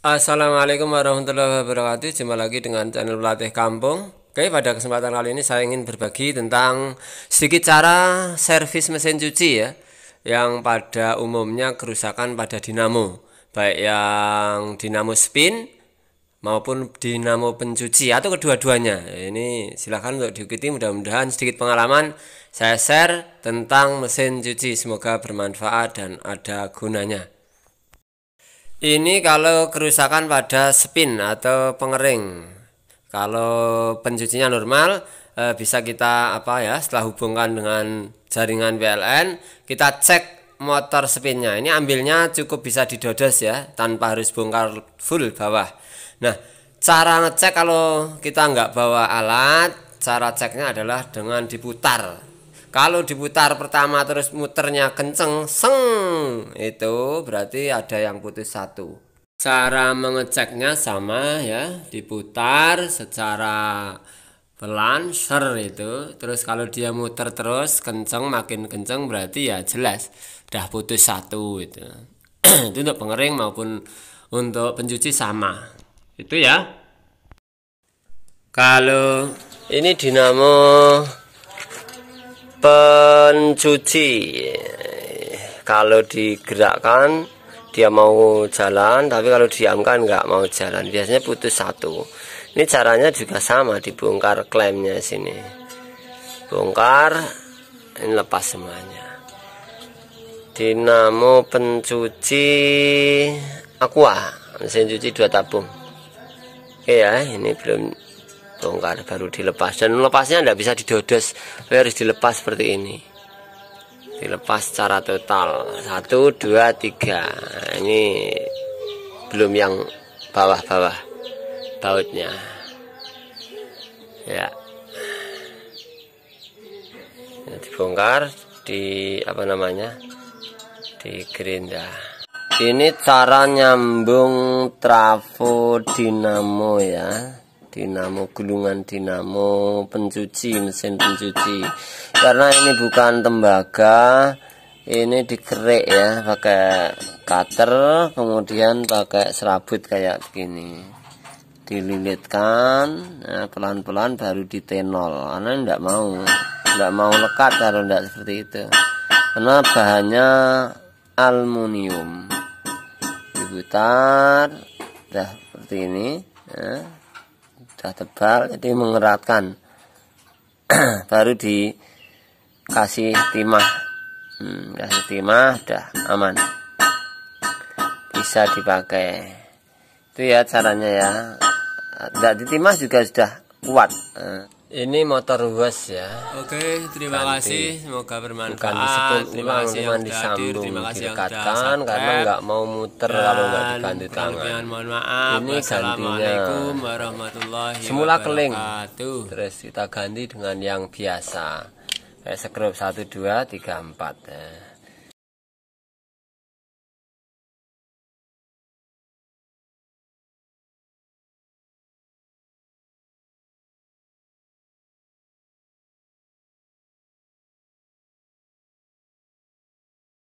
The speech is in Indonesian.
Assalamualaikum warahmatullahi wabarakatuh Jumpa lagi dengan channel pelatih kampung Oke pada kesempatan kali ini saya ingin berbagi tentang Sedikit cara servis mesin cuci ya Yang pada umumnya kerusakan pada dinamo Baik yang dinamo spin Maupun dinamo pencuci atau kedua-duanya Ini silahkan untuk diikuti mudah-mudahan sedikit pengalaman Saya share tentang mesin cuci Semoga bermanfaat dan ada gunanya ini kalau kerusakan pada spin atau pengering. Kalau pencucinya normal eh, bisa kita apa ya setelah hubungkan dengan jaringan PLN kita cek motor spinnya. Ini ambilnya cukup bisa didodos ya tanpa harus bongkar full bawah. Nah cara ngecek kalau kita nggak bawa alat cara ceknya adalah dengan diputar kalau diputar pertama terus muternya kenceng, seng, itu berarti ada yang putus satu. Cara mengeceknya sama ya, diputar secara pelan ser itu. Terus kalau dia muter terus kenceng makin kenceng berarti ya jelas dah putus satu itu. itu untuk pengering maupun untuk pencuci sama. Itu ya. Kalau ini dinamo pencuci kalau digerakkan dia mau jalan tapi kalau diamkan nggak mau jalan biasanya putus satu ini caranya juga sama dibongkar klemnya sini bongkar ini lepas semuanya dinamo pencuci aqua mesin cuci dua tabung oke ya ini belum bongkar baru dilepas dan lepasnya tidak bisa didodes harus dilepas seperti ini dilepas secara total satu dua tiga nah, ini belum yang bawah-bawah bautnya ya ini nah, dibongkar di apa namanya di gerinda ini cara nyambung trafo dinamo ya dinamo gulungan dinamo pencuci mesin pencuci karena ini bukan tembaga ini dikerik ya pakai cutter kemudian pakai serabut kayak begini dililitkan ya, pelan-pelan nah, baru ditenol karena tidak mau tidak mau lekat kalau tidak seperti itu karena bahannya aluminium diputar dah seperti ini ya sudah tebal jadi mengeratkan baru dikasih timah hmm, kasih timah udah aman bisa dipakai itu ya caranya ya tidak di timah juga sudah kuat eh, ini motor wes ya. Oke, terima Ganti. kasih. Semoga bermanfaat. Bukan disebut terima ulang, kasih cuma sudah disambung, hadir. Terima kasih yang karena nggak mau muter Dan kalau nggak diganti tangan. Mohon maaf. Ini gantinya. Semula keling. Terus kita ganti dengan yang biasa. Kayak sekrup satu dua tiga empat. Ya.